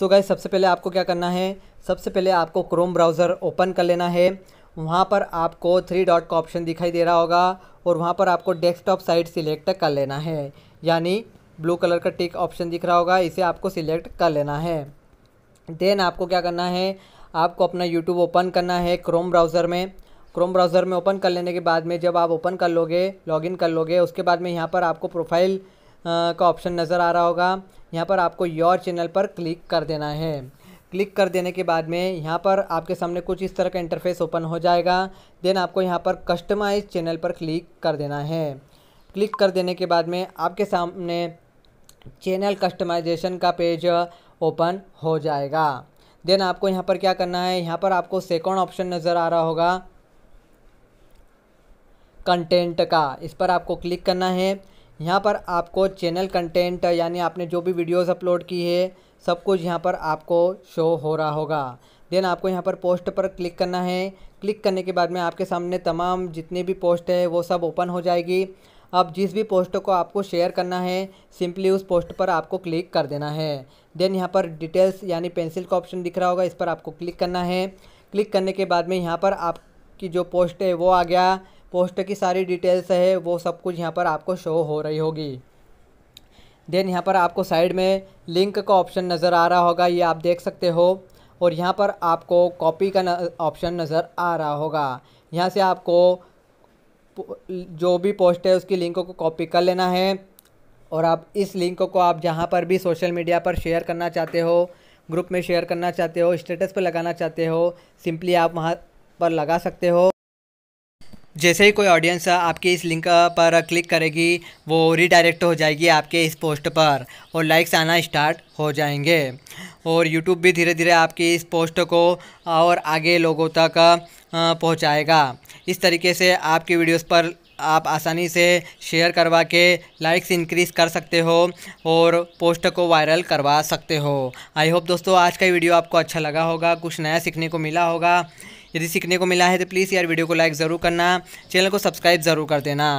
so guys सबसे पहले आपको क्या करना है सबसे पहले आपको क्रोम ब्राउज़र ओपन कर लेना है वहाँ पर आपको थ्री डॉट का ऑप्शन दिखाई दे रहा होगा और वहाँ पर आपको डेस्कटॉप साइट सिलेक्ट कर लेना है यानी ब्लू कलर का टिक ऑप्शन दिख रहा होगा इसे आपको सिलेक्ट कर लेना है देन आपको क्या करना है आपको अपना यूट्यूब ओपन करना है क्रोम ब्राउज़र में क्रोम ब्राउज़र में ओपन कर लेने के बाद में जब आप ओपन कर लोगे लॉगिन कर लोगे उसके बाद में यहाँ पर आपको प्रोफाइल का ऑप्शन नज़र आ रहा होगा यहाँ पर आपको योर चैनल पर क्लिक कर देना है क्लिक कर देने के बाद में यहाँ पर आपके सामने कुछ इस तरह का इंटरफेस ओपन हो जाएगा देन आपको यहाँ पर कस्टमाइज चैनल पर क्लिक कर देना है क्लिक कर देने के बाद में आपके सामने चैनल कस्टमाइजेशन का पेज ओपन हो जाएगा देन आपको यहाँ पर क्या करना है यहाँ पर आपको सेकंड ऑप्शन नज़र आ रहा होगा कंटेंट का इस पर आपको क्लिक करना है यहाँ पर आपको चैनल कंटेंट यानी आपने जो भी वीडियोस अपलोड की है सब कुछ यहाँ पर आपको शो हो रहा होगा देन आपको यहाँ पर पोस्ट पर क्लिक करना है क्लिक करने के बाद में आपके सामने तमाम जितनी भी पोस्ट है वो सब ओपन हो जाएगी अब जिस भी पोस्ट को आपको शेयर करना है सिंपली उस पोस्ट पर आपको क्लिक कर देना है देन यहाँ पर डिटेल्स यानी पेंसिल का ऑप्शन दिख रहा होगा इस पर आपको क्लिक करना है क्लिक करने के बाद में यहाँ पर आपकी जो पोस्ट है वो आ गया पोस्ट की सारी डिटेल्स है वो सब कुछ यहाँ पर आपको शो हो रही होगी देन यहाँ पर आपको साइड में लिंक का ऑप्शन नज़र आ रहा होगा ये आप देख सकते हो और यहाँ पर आपको कॉपी का ऑप्शन नज़र आ रहा होगा यहाँ से आपको जो भी पोस्ट है उसकी लिंक को कॉपी कर लेना है और आप इस लिंक को आप जहाँ पर भी सोशल मीडिया पर शेयर करना चाहते हो ग्रुप में शेयर करना चाहते हो स्टेटस पर लगाना चाहते हो सिंपली आप वहाँ पर लगा सकते हो जैसे ही कोई ऑडियंस आपके इस लिंक पर क्लिक करेगी वो रिडायरेक्ट हो जाएगी आपके इस पोस्ट पर और लाइक्स आना स्टार्ट हो जाएंगे और यूट्यूब भी धीरे धीरे आपकी इस पोस्ट को और आगे लोगों तक पहुंचाएगा इस तरीके से आपकी वीडियोस पर आप आसानी से शेयर करवा के लाइक्स इंक्रीज़ कर सकते हो और पोस्ट को वायरल करवा सकते हो आई होप दोस्तों आज का वीडियो आपको अच्छा लगा होगा कुछ नया सीखने को मिला होगा यदि सीखने को मिला है तो प्लीज़ यार वीडियो को लाइक ज़रूर करना चैनल को सब्सक्राइब ज़रूर कर देना